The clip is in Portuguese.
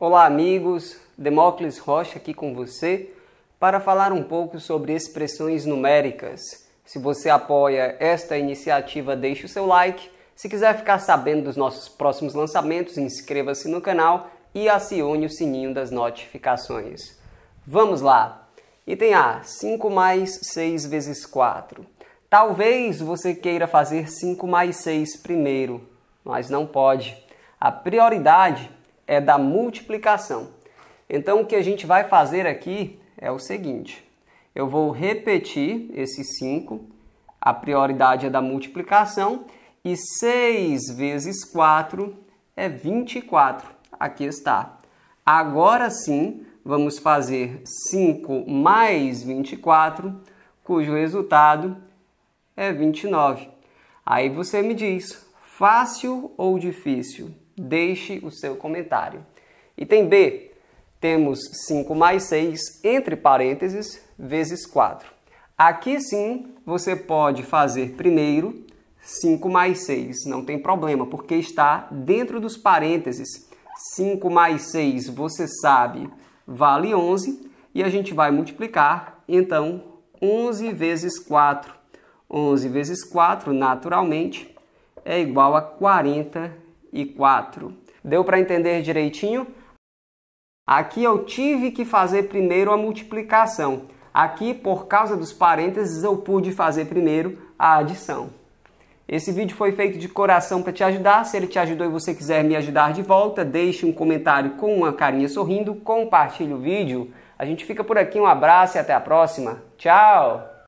Olá, amigos. Demócles Rocha aqui com você para falar um pouco sobre expressões numéricas. Se você apoia esta iniciativa, deixe o seu like. Se quiser ficar sabendo dos nossos próximos lançamentos, inscreva-se no canal e acione o sininho das notificações. Vamos lá! Item A: 5 mais 6 vezes 4. Talvez você queira fazer 5 mais 6 primeiro, mas não pode. A prioridade é da multiplicação. Então o que a gente vai fazer aqui é o seguinte, eu vou repetir esse 5, a prioridade é da multiplicação, e 6 vezes 4 é 24, aqui está. Agora sim, vamos fazer 5 mais 24, cujo resultado é 29. Aí você me diz, fácil ou difícil? Deixe o seu comentário. Item B, temos 5 mais 6 entre parênteses vezes 4. Aqui sim, você pode fazer primeiro 5 mais 6, não tem problema, porque está dentro dos parênteses. 5 mais 6, você sabe, vale 11, e a gente vai multiplicar, então, 11 vezes 4. 11 vezes 4, naturalmente, é igual a 40 e 4. Deu para entender direitinho? Aqui eu tive que fazer primeiro a multiplicação. Aqui, por causa dos parênteses, eu pude fazer primeiro a adição. Esse vídeo foi feito de coração para te ajudar. Se ele te ajudou e você quiser me ajudar de volta, deixe um comentário com uma carinha sorrindo, compartilhe o vídeo. A gente fica por aqui, um abraço e até a próxima. Tchau!